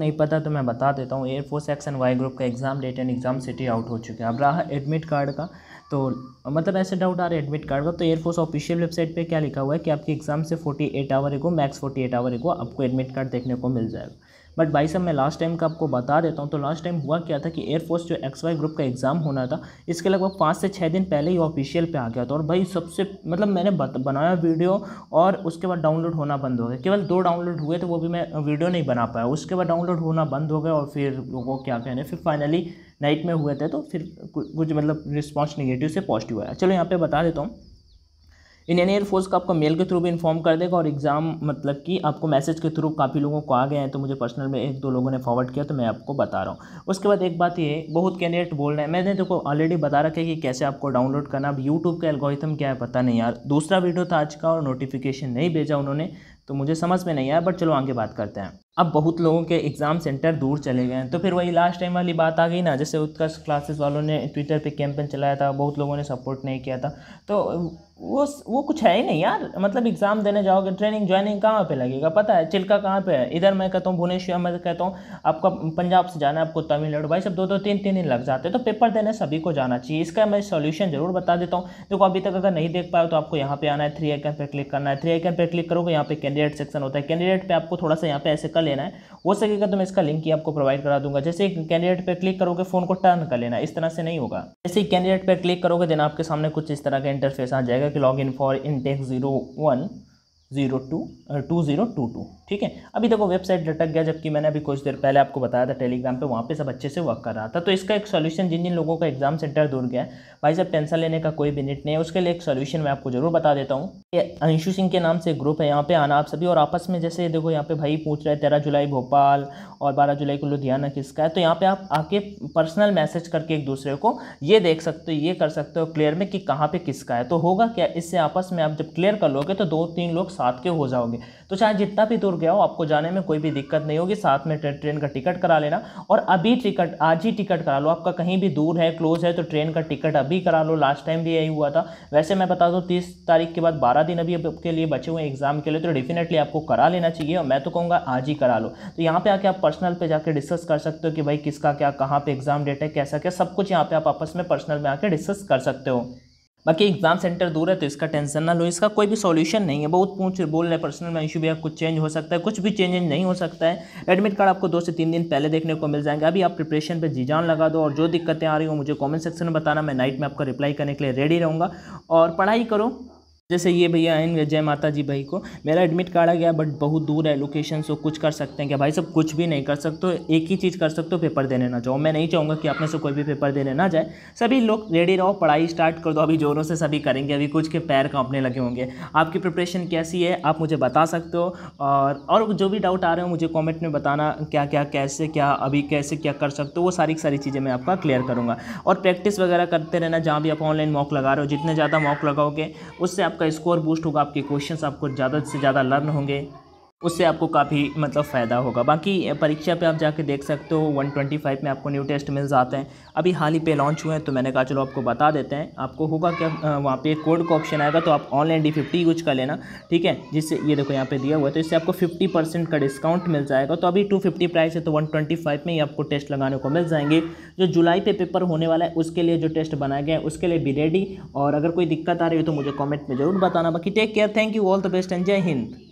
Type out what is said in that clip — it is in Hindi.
नहीं पता तो मैं बता देता हूँ एयरफोर्स एंड वाई ग्रुप का exam date and exam city out हो चुके हैं अब रहा एडमिट कार्ड का तो मतलब ऐसे डाउट आ रहा है एडमिट कार्ड का तो एयरफोर्स ऑफिशियल वेबसाइट पे क्या लिखा हुआ है कि आपके एग्ज़ाम से 48 आवर एगो मैक्स 48 आवर एगो आपको एडमिट कार्ड देखने को मिल जाएगा बट भाई साहब मैं लास्ट टाइम का आपको बता देता हूँ तो लास्ट टाइम हुआ क्या था कि एयरफोर्स जो एक्स वाई ग्रुप का एग्ज़ाम होना था इसके लगभग पाँच से छः दिन पहले ही ऑफिशियल पे आ गया था और भाई सबसे मतलब मैंने बनाया वीडियो और उसके बाद डाउनलोड होना बंद हो गया केवल दो डाउनलोड हुए थे वो भी मैं वीडियो नहीं बना पाया उसके बाद डाउनलोड होना बंद हो गया और फिर लोगों क्या कहने फिर फाइनली नाइट में हुए थे तो फिर कुछ मतलब रिस्पॉन्स निगेटिव से पॉजिटिव आया चलो यहाँ पे बता देता हूँ इंडियन एयरफोर्स का आपको मेल के थ्रू भी इन्फॉर्म कर देगा और एग्ज़ाम मतलब कि आपको मैसेज के थ्रू काफ़ी लोगों को आ गए हैं तो मुझे पर्सनल में एक दो लोगों ने फॉरवर्ड किया तो मैं आपको बता रहा हूँ उसके बाद एक बात ये बहुत कैंडिडेट बोल रहे हैं मैंने देखो ऑलरेडी बता रखा है कि कैसे आपको डाउनलोड करना अब यूट्यूब का एल्गोरिथम क्या है पता नहीं यार दूसरा वीडियो था आज का और नोटिफिकेशन नहीं भेजा उन्होंने तो मुझे समझ में नहीं आया बट चलो आगे बात करते हैं अब बहुत लोगों के एग्ज़ाम सेंटर दूर चले गए हैं तो फिर वही लास्ट टाइम वाली बात आ गई ना जैसे उत्कर्ष क्लासेस वालों ने ट्विटर पे कैंपेन चलाया था बहुत लोगों ने सपोर्ट नहीं किया था तो वो वो कुछ है ही नहीं यार मतलब एग्ज़ाम देने जाओगे ट्रेनिंग ज्वाइनिंग कहाँ पे लगेगा पता है चिल्का कहाँ पे है इधर मैं कहता हूँ भुवनेश्वर मैं कहता हूँ आपका पंजाब से जाना है आपको तमिलनाडु भाई सब दो दो तीन तीन दिन लग जाते हैं तो पेपर देने सभी को जाना चाहिए इसका मैं सोल्यूशन जरूर बता देता हूँ देखो अभी तक अगर नहीं देख पाए तो आपको यहाँ पे आना है थ्री आइकन पर क्लिक करना है थ्री आइकन पर क्लिक करोगे यहाँ पे कैंडिडेट सेक्शन होता है कैंडिडेट पर आपको थोड़ा सा यहाँ पे ऐसे कर लेना है हो सकेगा तो मैं इसका लिंक ही आपको प्रोवाइड करा दूंगा जैसे कैंडिडेट पर क्लिक करोगे फ़ोन को टर्न कर लेना इस तरह से नहीं होगा जैसे कैंडिडेट पर क्लिक करोगे देना आपके सामने कुछ इस तरह का इंटरफेस आ जाएगा कि लॉग फॉर इंटेक्स zero one zero two two zero two two ठीक है अभी देखो वेबसाइट लटक गया जबकि मैंने अभी कुछ देर पहले आपको बताया था टेलीग्राम पे वहाँ पे सब अच्छे से वर्क कर रहा था तो इसका एक सॉल्यूशन जिन जिन लोगों का एग्जाम सेंटर दूर गया है भाई साहब टेंशन लेने का कोई बेनिट नहीं है उसके लिए एक सोल्यूशन मैं आपको जरूर बता देता हूँ ये अंशु सिंह के नाम से एक ग्रुप है यहाँ पर आना आप सभी और आपस में जैसे देखो यहाँ पे भाई पूछ रहे हैं तेरह जुलाई भोपाल और बारह जुलाई को लुधियाना किसका है तो यहाँ पर आप आके पर्सनल मैसेज करके एक दूसरे को ये देख सकते हो ये कर सकते हो क्लियर में कि कहाँ पर किसका है तो होगा क्या इससे आपस में आप जब क्लियर कर लोगे तो दो तीन लोग साथ के हो जाओगे तो चाहे जितना भी दूर गया हो आपको जाने में कोई भी दिक्कत नहीं होगी साथ में ट्रेन का टिकट करा लेना और अभी टिकट आज ही टिकट करा लो आपका कहीं भी दूर है क्लोज है तो ट्रेन का टिकट अभी करा लो लास्ट टाइम भी यही हुआ था वैसे मैं बता दूँ तीस तारीख के बाद बारह दिन अभी आपके लिए बचे हुए एग्जाम के लिए तो डेफिनेटली आपको करा लेना चाहिए और मैं तो कहूँगा आज ही करा लो तो यहाँ पे आके आप पर्सनल पर जाकर डिस्कस कर सकते हो कि भाई किसका क्या कहाँ पर एग्जाम डेट है कैसा क्या सब कुछ यहाँ पे आप आपस में पर्सनल में आकर डिस्कस कर सकते हो बाकी एग्जाम सेंटर दूर है तो इसका टेंशन ना लो इसका कोई भी सॉल्यूशन नहीं है बहुत पूछ बोल रहे पर्सनल में इशू भी कुछ चेंज हो सकता है कुछ भी चेंज नहीं हो सकता है एडमिट कार्ड आपको दो से तीन दिन पहले देखने को मिल जाएंगे अभी आप प्रिपरेशन पर जीजान लगा दो और जो दिक्कतें आ रही हो मुझे कॉमेंट सेक्शन में बताना मैं नाइट में आपका रिप्लाई करने के लिए रेडी रहूँगा और पढ़ाई करो जैसे ये भैया आएंगे जय माता जी भाई को मेरा एडमिट कार्ड आ गया बट बहुत दूर है लोकेशन सो कुछ कर सकते हैं क्या भाई सब कुछ भी नहीं कर सकते तो एक ही चीज़ कर सकते हो पेपर देने ना जाओ मैं नहीं चाहूँगा कि आपने से कोई भी पेपर देने ना जाए सभी लोग रेडी रहो पढ़ाई स्टार्ट कर दो अभी ज़ोरों से सभी करेंगे अभी कुछ के पैर कांपने लगे होंगे आपकी प्रिपरेशन कैसी है आप मुझे बता सकते हो और और जो भी डाउट आ रहे हो मुझे कॉमेंट में बताना क्या क्या कैसे क्या अभी कैसे क्या कर सकते हो वो सारी सारी चीज़ें मैं आपका क्लियर करूँगा और प्रैक्टिस वगैरह करते रहना जहाँ भी आप ऑनलाइन मॉक लगा रहे हो जितने ज़्यादा मॉक लगाओगे उससे आप आपका स्कोर बूस्ट होगा आपके क्वेश्चंस आपको ज़्यादा से ज़्यादा लर्न होंगे उससे आपको काफ़ी मतलब फ़ायदा होगा बाकी परीक्षा पे आप जाके देख सकते हो 125 में आपको न्यू टेस्ट मिल जाते हैं अभी हाल ही पे लॉन्च हुए हैं तो मैंने कहा चलो आपको बता देते हैं आपको होगा क्या वहाँ पे कोड का ऑप्शन आएगा तो आप ऑनलाइन डी फिफ्टी यूज कर लेना ठीक है जिससे ये देखो यहाँ पे दिया हुआ है तो इससे आपको फिफ्टी परसेंट का डिस्काउंट मिल जाएगा तो अभी टू फिफ्टी प्राइस है तो वन ट्वेंटी फाइव में ही आपको टेस्ट लगाने को मिल जाएंगे जो जुलाई पे पेपर होने वाला है उसके लिए जो टेस्ट बनाया गया है उसके लिए बी रेडी और अगर कोई दिक्कत आ रही हो तो मुझे कॉमेंट में ज़रूर बताना बाकी take care thank you all the best and Jai Hind